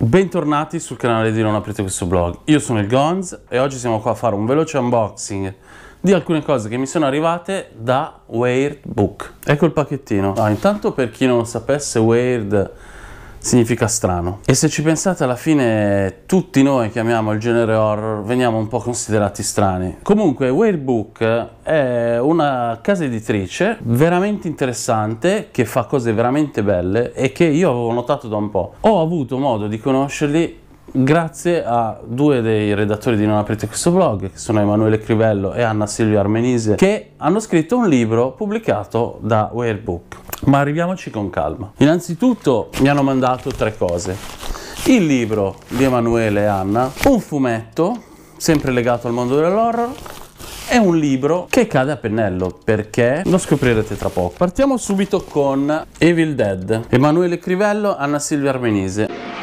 Bentornati sul canale di Non Aprite Questo Blog, io sono il Gonz e oggi siamo qua a fare un veloce unboxing di alcune cose che mi sono arrivate da Weird Book. Ecco il pacchettino. Ah, intanto per chi non lo sapesse, Weird significa strano. E se ci pensate alla fine tutti noi che amiamo il genere horror veniamo un po' considerati strani. Comunque Book è una casa editrice veramente interessante che fa cose veramente belle e che io avevo notato da un po'. Ho avuto modo di conoscerli grazie a due dei redattori di Non aprite questo blog, che sono Emanuele Crivello e Anna Silvia Armenise, che hanno scritto un libro pubblicato da Wearbook. Ma arriviamoci con calma. Innanzitutto mi hanno mandato tre cose. Il libro di Emanuele e Anna, un fumetto, sempre legato al mondo dell'horror, e un libro che cade a pennello perché lo scoprirete tra poco. Partiamo subito con Evil Dead. Emanuele Crivello, Anna Silvia Armenise.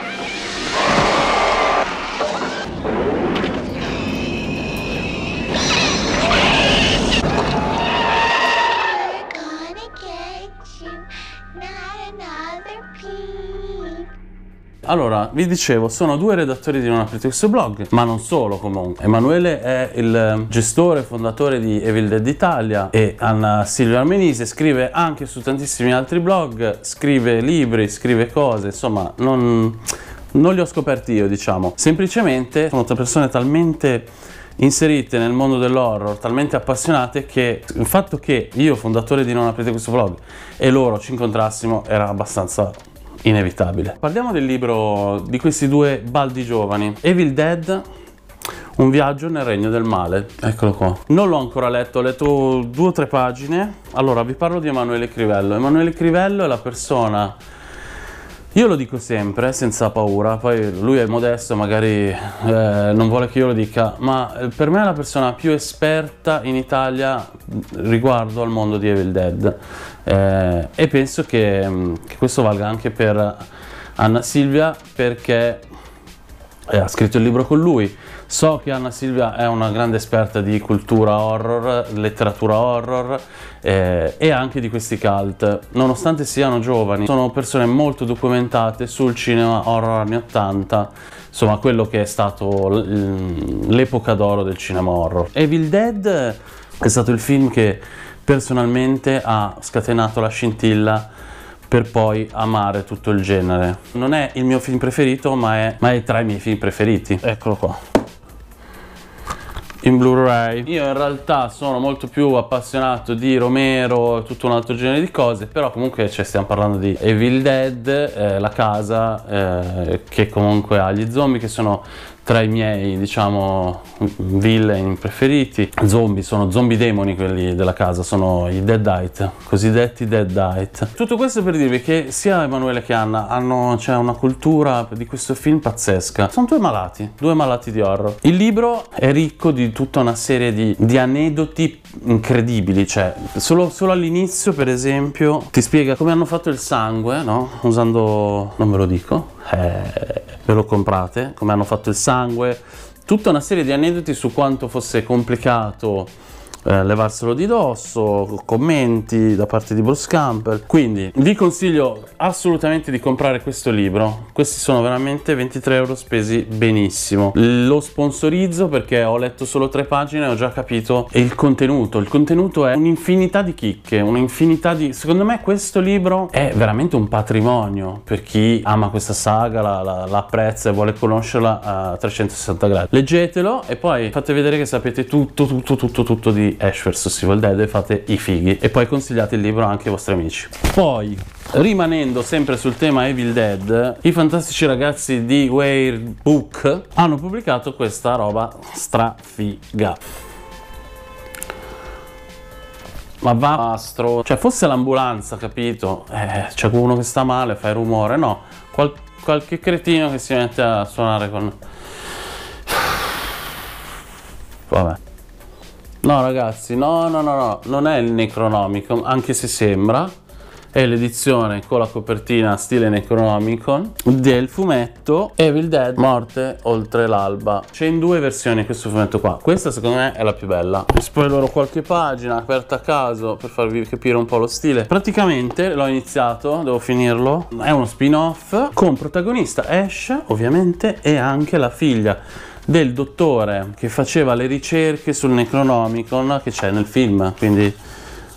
Allora, vi dicevo, sono due redattori di Non aprite questo blog, ma non solo comunque. Emanuele è il gestore e fondatore di Evil Dead Italia e Anna Silvia Armenise scrive anche su tantissimi altri blog, scrive libri, scrive cose, insomma, non, non li ho scoperti io, diciamo. Semplicemente sono persone talmente inserite nel mondo dell'horror talmente appassionate che il fatto che io fondatore di non aprite questo blog, e loro ci incontrassimo era abbastanza inevitabile. Parliamo del libro di questi due baldi giovani, Evil Dead un viaggio nel regno del male, eccolo qua. Non l'ho ancora letto, ho letto due o tre pagine. Allora, vi parlo di Emanuele Crivello. Emanuele Crivello è la persona io lo dico sempre, senza paura, poi lui è modesto, magari eh, non vuole che io lo dica, ma eh, per me è la persona più esperta in Italia riguardo al mondo di Evil Dead. Eh, e penso che, mm, che, questo valga anche per Anna Silvia perché eh, ha scritto il libro con lui. So che Anna Silvia è una grande esperta di cultura horror, letteratura horror eh, e anche di questi cult. Nonostante siano giovani, sono persone molto documentate sul cinema horror anni 80 insomma quello che è stato l'epoca d'oro del cinema horror. Evil Dead è stato il film che personalmente ha scatenato la scintilla per poi amare tutto il genere. Non è il mio film preferito, ma è, ma è tra i miei film preferiti. Eccolo qua in Blu-ray. Io in realtà sono molto più appassionato di Romero e tutto un altro genere di cose, però comunque cioè, stiamo parlando di Evil Dead, eh, la casa eh, che comunque ha gli zombie che sono tra i miei diciamo villain preferiti zombie sono zombie demoni quelli della casa sono i deadite cosiddetti deadite tutto questo per dirvi che sia Emanuele che Anna hanno cioè, una cultura di questo film pazzesca sono due malati due malati di horror il libro è ricco di tutta una serie di, di aneddoti incredibili cioè solo, solo all'inizio per esempio ti spiega come hanno fatto il sangue no usando non ve lo dico eh, ve lo comprate, come hanno fatto il sangue, tutta una serie di aneddoti su quanto fosse complicato eh, levarselo di dosso, commenti da parte di Bruce Campbell. Quindi vi consiglio assolutamente di comprare questo libro. Questi sono veramente 23 euro spesi benissimo. Lo sponsorizzo perché ho letto solo tre pagine e ho già capito il contenuto. Il contenuto è un'infinità di chicche, un'infinità di... Secondo me questo libro è veramente un patrimonio per chi ama questa saga, la, la, la e vuole conoscerla a 360 gradi. Leggetelo e poi fate vedere che sapete tutto, tutto, tutto, tutto di Ash vs Evil Dead e fate i fighi e poi consigliate il libro anche ai vostri amici poi rimanendo sempre sul tema Evil Dead i fantastici ragazzi di Weird Book hanno pubblicato questa roba strafiga ma va astro cioè fosse l'ambulanza capito eh, c'è qualcuno che sta male fai rumore no Qual qualche cretino che si mette a suonare con vabbè No ragazzi, no, no, no, no, non è il Necronomicon, anche se sembra, è l'edizione con la copertina stile Necronomicon del fumetto Evil Dead Morte oltre l'alba. C'è in due versioni questo fumetto qua. Questa secondo me è la più bella. Spoilerò qualche pagina aperta a caso per farvi capire un po' lo stile. Praticamente l'ho iniziato, devo finirlo. È uno spin-off con protagonista Ash, ovviamente, e anche la figlia del dottore che faceva le ricerche sul Necronomicon che c'è nel film, quindi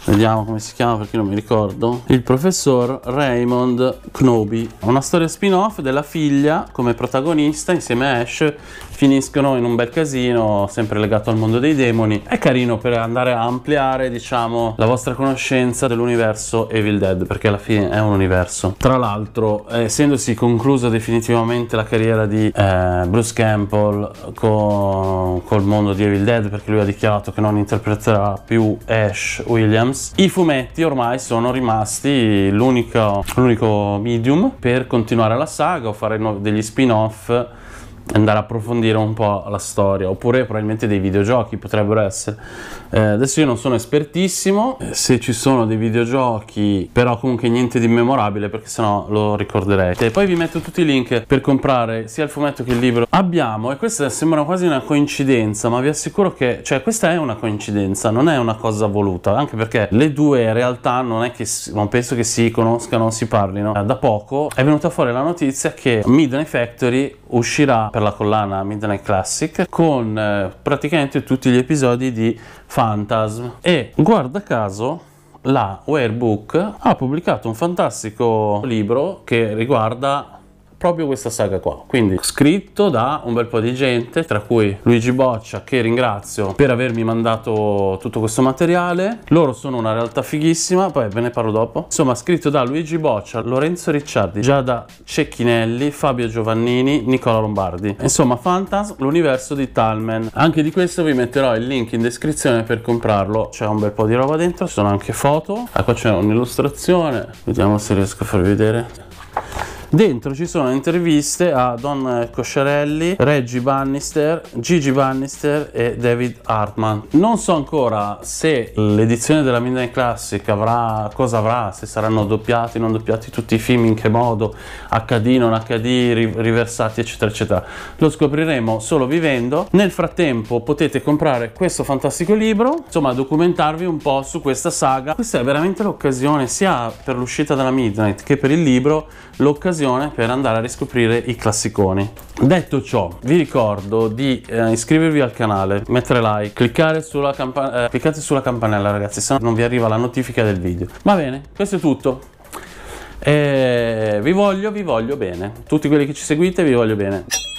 vediamo come si chiama perché non mi ricordo, il professor Raymond Knoby. Una storia spin-off della figlia come protagonista insieme a Ash, finiscono in un bel casino, sempre legato al mondo dei demoni. È carino per andare a ampliare, diciamo, la vostra conoscenza dell'universo Evil Dead, perché alla fine è un universo. Tra l'altro, eh, essendosi conclusa definitivamente la carriera di eh, Bruce Campbell con, col mondo di Evil Dead, perché lui ha dichiarato che non interpreterà più Ash Williams, Times. I fumetti ormai sono rimasti l'unico, l'unico medium per continuare la saga o fare degli spin-off andare a approfondire un po' la storia, oppure probabilmente dei videogiochi potrebbero essere. Eh, adesso io non sono espertissimo, eh, se ci sono dei videogiochi, però comunque niente di memorabile perché sennò lo ricorderei. E poi vi metto tutti i link per comprare sia il fumetto che il libro. Abbiamo, e questa sembra quasi una coincidenza, ma vi assicuro che, cioè questa è una coincidenza, non è una cosa voluta, anche perché le due realtà non è che, non penso che si conoscano, si parlino. Eh, da poco è venuta fuori la notizia che Midnight Factory uscirà per la collana Midnight Classic con eh, praticamente tutti gli episodi di Phantasm e guarda caso la Warebook ha pubblicato un fantastico libro che riguarda proprio questa saga qua. Quindi scritto da un bel po' di gente, tra cui Luigi Boccia, che ringrazio per avermi mandato tutto questo materiale. Loro sono una realtà fighissima, poi ve ne parlo dopo. Insomma, scritto da Luigi Boccia, Lorenzo Ricciardi, Giada Cecchinelli, Fabio Giovannini, Nicola Lombardi. Insomma, Phantasm, l'universo di Talman. Anche di questo vi metterò il link in descrizione per comprarlo. C'è un bel po' di roba dentro, ci sono anche foto. Ah, qua c'è un'illustrazione. Vediamo se riesco a farvi vedere. Dentro ci sono interviste a Don Cosciarelli, Reggie Bannister, Gigi Bannister e David Hartman. Non so ancora se l'edizione della Midnight Classic avrà, cosa avrà, se saranno doppiati, non doppiati tutti i film, in che modo, HD, non HD, riversati eccetera eccetera. Lo scopriremo solo vivendo. Nel frattempo potete comprare questo fantastico libro, insomma documentarvi un po' su questa saga. Questa è veramente l'occasione sia per l'uscita della Midnight che per il libro l'occasione per andare a riscoprire i classiconi. Detto ciò, vi ricordo di eh, iscrivervi al canale, mettere like, cliccare sulla eh, cliccate sulla campanella ragazzi, se no non vi arriva la notifica del video. Va bene, questo è tutto. E eh, vi voglio, vi voglio bene. Tutti quelli che ci seguite, vi voglio bene.